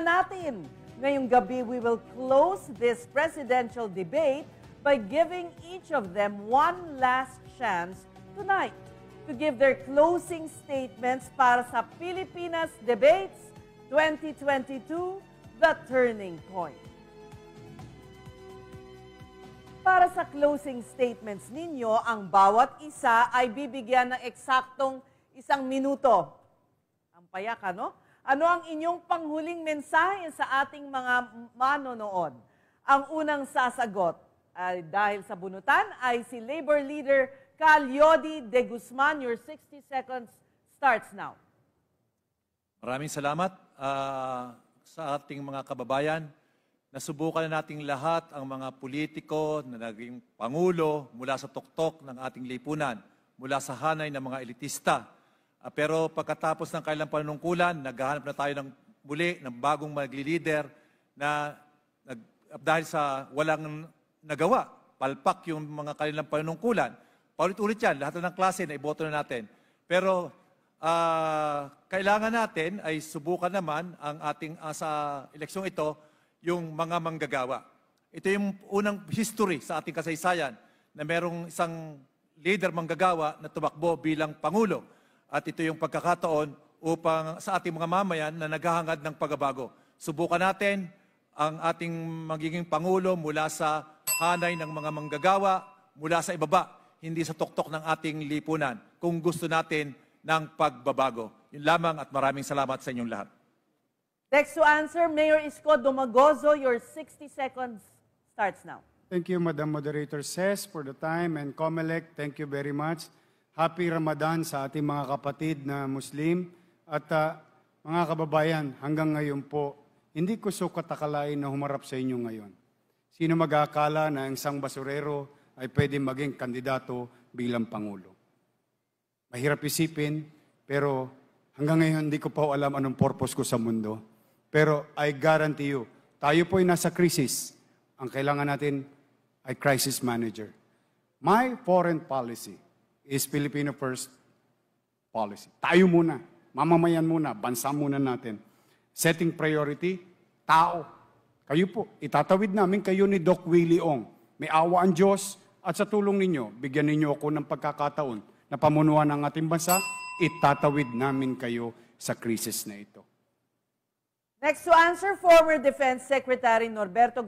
natin. Ngayong gabi, we will close this presidential debate by giving each of them one last chance tonight to give their closing statements para sa Pilipinas Debates 2022, The Turning Point. Para sa closing statements ninyo, ang bawat isa ay bibigyan ng eksaktong isang minuto. Ang payaka, no? Ano ang inyong panghuling mensahe sa ating mga manonood? Ang unang sasagot ay dahil sa bunutan ay si Labor Leader Calyodi De Guzman. Your 60 seconds starts now. Maraming salamat uh, sa ating mga kababayan. Nasubukan na nating lahat ang mga politiko na naging pangulo mula sa tuktok ng ating lipunan, mula sa hanay ng mga elitista Uh, pero pagkatapos ng kailang panunungkulan, naghahanap na tayo ng muli ng bagong magli-leader na nag, ah, dahil sa walang nagawa, palpak yung mga kanilang panunungkulan. Paulit-ulit yan, lahat ng klase na iboto na natin. Pero uh, kailangan natin ay subukan naman ang ating uh, sa eleksyong ito, yung mga manggagawa. Ito yung unang history sa ating kasaysayan na merong isang leader manggagawa na tumakbo bilang Pangulo at ito yung pagkakataon upang sa ating mga mamayan na naghahangad ng pagbabago. Subukan natin ang ating magiging Pangulo mula sa hanay ng mga manggagawa, mula sa ibaba, hindi sa tuktok ng ating lipunan, kung gusto natin ng pagbabago. Yun lamang at maraming salamat sa inyong lahat. Next to answer, Mayor Isko Domagozo, your 60 seconds starts now. Thank you, Madam Moderator Ses, for the time, and COMELEC, thank you very much. Happy Ramadan sa ating mga kapatid na Muslim. At uh, mga kababayan, hanggang ngayon po, hindi ko so katakalain na humarap sa inyo ngayon. Sino mag-aakala na isang basurero ay pwede maging kandidato bilang Pangulo? Mahirap isipin, pero hanggang ngayon hindi ko pa alam anong purpose ko sa mundo. Pero I guarantee you, tayo po ay nasa krisis. Ang kailangan natin ay crisis manager. My foreign policy is Filipino first policy. Tayo muna, mamamayan muna, bansa muna natin. Setting priority, tao. Kayo po, itatawid namin kayo ni Doc Willie Ong. May awa ang Diyos at sa tulong ninyo, bigyan ninyo ako ng pagkakataon na pamunuan ang ating bansa, itatawid namin kayo sa krisis na ito. Next to answer, former Defense Secretary Norberto Gonzalez.